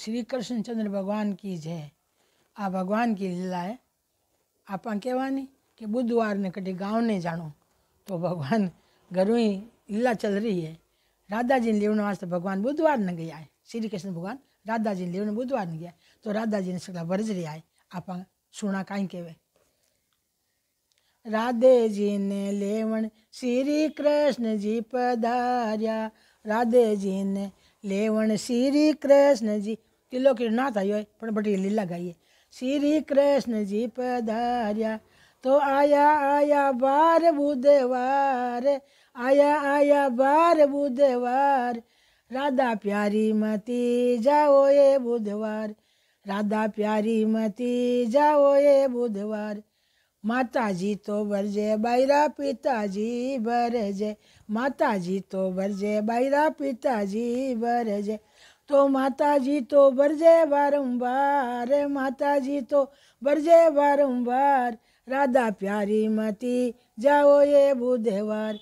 श्री कृष्ण भगवान की जय आ भगवान की लीला है आप कहवा बुधवार ने कटे गाँव ने जाणो तो भगवान घरों लीला चल रही है राधा जी ने लेवन वास्ते भगवान बुधवार न गया है श्री कृष्ण भगवान राधा जी ने लेवन बुधवार न गया तो राधा जी ने सगला वर्ज लिया है आप सुना का राधे जी ने लेवन श्री कृष्ण जी पधारिया राधे जी ने लेवण श्री कृष्ण जी किलो किलो नाथ आयो है पर बड़ी लीला है श्री कृष्ण जी पधारिया तो आया आया बार बुधवार आया आया बार बुधवार राधा प्यारी मती जाओ ये बुधवार राधा प्यारी मती जाओ ये बुधवार माता जी तो बरजे बायरा पिताजी बरजे माता जी तो बरजे बायरा पिताजी बरजे तो माता जी तो बरजे बारंबार माता जी तो बरजे बारंबार राधा प्यारी मती जाओ ये बुधवार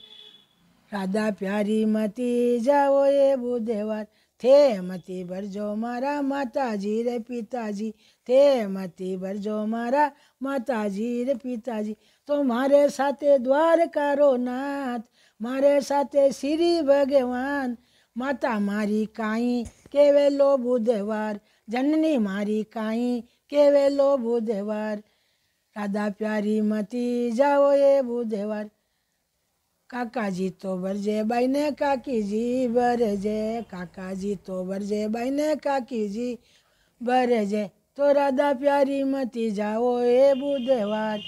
રાધા પ્યારી મતી જાઓ એવું દેવા થે મતી ભરજો મારા માતાજી રે પિતાજી થે મતી ભરજો મારા માતાજી રે પિતાજી તો મારે સાથે દ્વારકારો નાથ મારે સાથે શ્રી ભગવાન માતા મારી કાંઈ કેવેલો બુધવાર જનની મારી કાંઈ કેવેલો બુધવાર રાધા પ્યારી મતી જાઓ એ બુધવાર काका जी तो बरजे बाई ने काकी जी बरजे काका जी तो बरजे बाई ने काकी जी बरजे तो राधा प्यारी मती जाओ ये बुधवार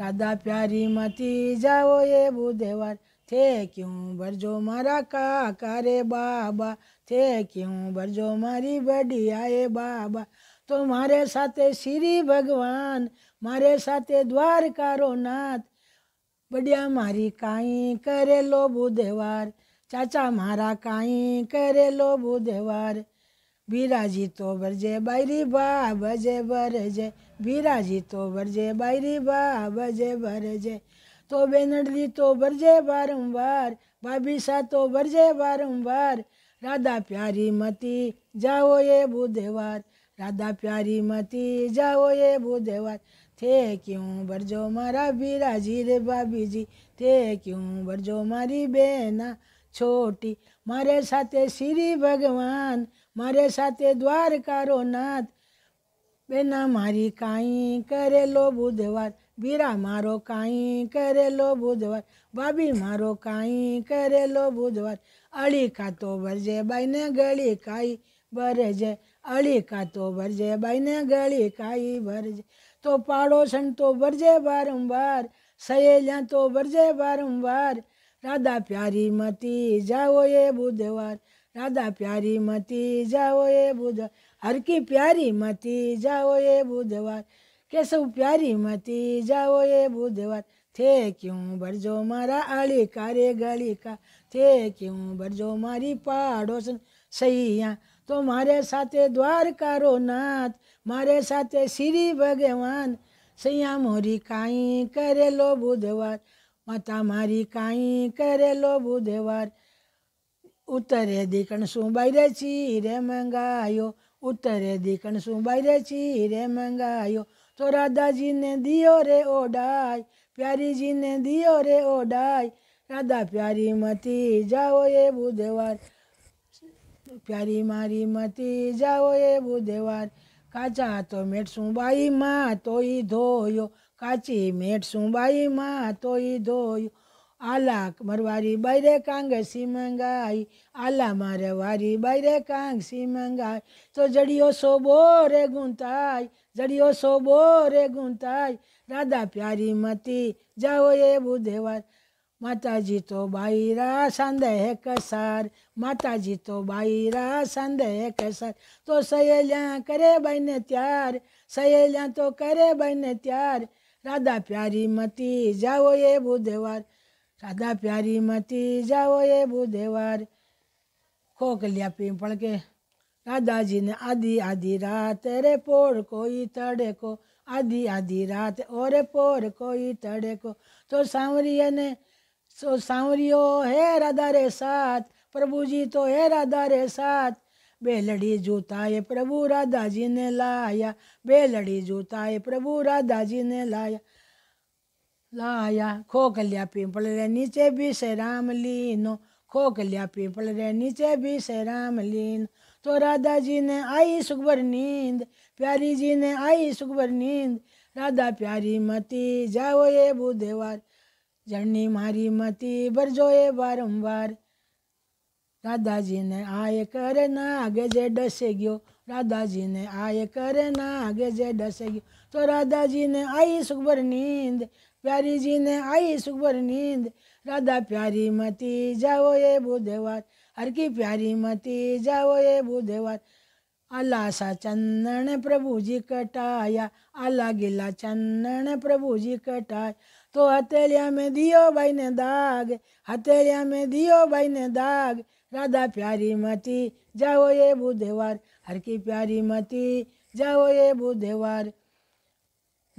राधा प्यारी मती जाओ ये बुधवार थे क्यों बरजो मारा काका रे बाबा थे क्यों बरजो मारी बड़ी आए बाबा तो मारे साथे श्री भगवान मारे साथे द्वारकारो नाथ બડિયા મારી કાંઈ કરેલો બુધવાર ચાચા મારા કાંઈ કરેલો બુધવાર બિરાજી તો વરજે બાયરી બા બજે ભરજે બિરાજી તો વરજે બાયરી બા બજે ભરજે તો બેનડલી તો ભરજે વારંવાર ભાભી સા તો ભરજે વારંવાર રાધા પ્યારી મતી જાઓ એ બુધવાર રાધા પ્યારી મતી જાઓ એ બુધવાર थे क्यों बरजो मारा बीरा जी रे बाबी जी थे क्यों बरजो मारी बेना छोटी मारे साथे श्री भगवान मारे साथे द्वारकारो नाथ बेना मारी काई करे लो बुधवार बीरा मारो काई करे लो बुधवार भाभी मारो काई करे लो बुधवार अली का तो भरजे बाई ने गली काई भरजे अली का तो बरजे बाई ने गली काई भरजे तो पाड़ोसन तो वर्जे बारंबार सहेलिया तो वर्जे बारंबार राधा प्यारी मती जाओ ये बुधवार राधा प्यारी मती जाओ ये बुधवार हर की प्यारी मती जाओ ये बुधवार केशव प्यारी मती जाओ ये बुधवार थे क्यों बरजो मारा आली कारे गली का थे क्यों बरजो मारी पाड़ोसन सैया तो मारे साथे द्वार करो नाथ મારે સાથે શ્રી ભગવાન સૈયા મોરી કાંઈ કરેલો બુધવાર માતા મારી કાંઈ કરેલો બુધવાર ઉત્તરે દીકણ શું બાયરે ચીરે મંગાયો ઉત્તરે દીકણ શું બાયરે ચીરે મંગાયો તો રાધાજીને દિયો રે ઓડાય પ્યારીજીને દિયો રે ઓડાય રાધા પ્યારી મતી જાઓ એ બુધવાર પ્યારી મારી મતી જાઓ એ બુધવાર કાચા તો મેટસું બાઈમાં તોય ધોયો કાચી મેટસું બાઈમાં તોય ધોયો આલા મરવારી બૈરે કાંગ સિમંગાઈ આલા મારવારી બૈરે કાંગ સિમંગાઈ તો જડિયો સોબો રે ગુંતાઈ જડિયો સોબો રે ગુંતાઈ રાધા પ્યારી મતી જાઓ એ બુધેવાર माता जी तो बाईरा संदेह कसार माता जी तो बाईरा संदेह कसार तो सहेलियाँ करे बहन त्यार सहेलियाँ तो करे बहन त्यार राधा प्यारी मती जाओ ये बुधवार राधा प्यारी मती जाओ ये बुधवार खोक लिया पिंपल के राधा जी ने आधी आधी रात रे पोर कोई तड़े को आधी आधी रात और पोर कोई तड़े को तो सांवरिया ने सो सांवरियो है राधा रे साथ प्रभु जी तो है राधा रे साथ बेलड़ी जूता है प्रभु राधा जी ने लाया बेलड़ी जूताए प्रभु राधा जी ने लाया लाया खोकलिया पिंपल रे नीचे भी से राम लीनो खोकलिया पिंपल रे नीचे भी से राम लीन तो राधा जी ने आई सुखभर नींद प्यारी जी ने आई सुखभर नींद राधा प्यारी मती जाओ ये बुधवार जड़नी मारी मती जोए बारंबार राधा जी ने आए कर ना आगे जे डसे गयो राधा जी ने आए कर ना आगे जे डसे गयो तो राधा जी ने आई सुखभर नींद प्यारी जी ने आई सुखभर नींद राधा प्यारी मती जाओ ये बुधवार हर की प्यारी मती जाओ ये बुधवार आला सा चंदन प्रभु जी कटाया आला गिला चंदन प्रभु जी कटाया तो हथेलिया में दियो भाई ने दाग हथेलिया में दियो भाई ने दाग राधा प्यारी मती जाओ ये बुधेवार हर की प्यारी मती जाओ ये बुधेवार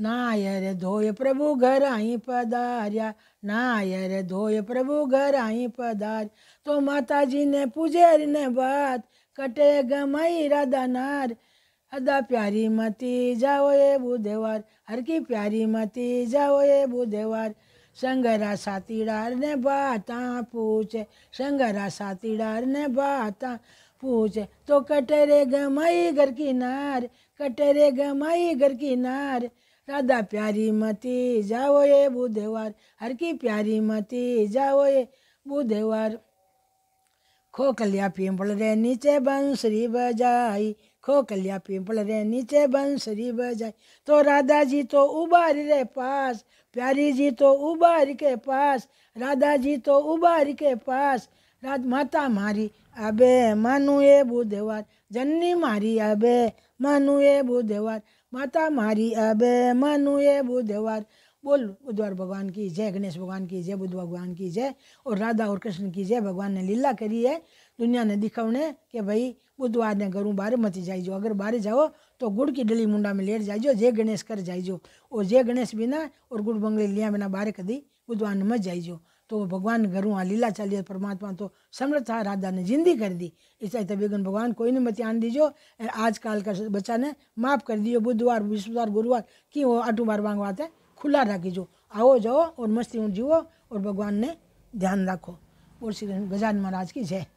नायर धोय प्रभु घर आई पदारिया नायर धोय प्रभु घर आई पदार तो माता जी ने पुजेर ने बात कटे गमई राधा नार अदा प्यारी मती जाओ ये बुधवार हर की प्यारी मती जाओ ये बुधवार संगरा डार ने बाता पूछे संगरा डार ने बाता पूछे तो कटरे गमाई घर की नार कटरे गमाई घर की नार राधा प्यारी मती जाओ ये बुधवार हर की प्यारी मती जाओ ये बुधवार खोखलिया पिंपल रे नीचे बंसरी बजाई खोकलिया पिंपल रे नीचे बंसरी बजाई तो राधा जी तो उबार रे पास प्यारी जी तो उबार के पास राधा जी तो उबार के पास राज माता मारी अबे मानु ए बुधवार जन्नी मारी अबे मानू ए बुधवार माता मारी अबे मानू ए बुधवार बोल बुधवार भगवान की जय गणेश भगवान की जय बुद्ध भगवान की जय और राधा और कृष्ण की जय भगवान ने लीला करी है दुनिया ने दिखावने कि भाई बुधवार ने घरों बारे मत जाइजो अगर बाहर जाओ तो गुड़ की डली मुंडा में लेट जाइजो जय गणेश कर जाइजो और जय गणेश बिना और गुड़ बंगले लिया बिना बारे कदी बुधवार ने मत जाइजो तो भगवान घरों आ लीला चलिए परमात्मा तो समर्थ था राधा ने जिंदी कर दी इस तभी भगवान कोई नहीं मत आन दीजो आजकल का बच्चा ने माफ कर दियो बुधवार विश्ववार गुरुवार की वो आटू बार मांगवाते खुला राखीजो आओ जाओ और मस्ती में जीवो और भगवान ने ध्यान रखो और श्री गजान महाराज की जय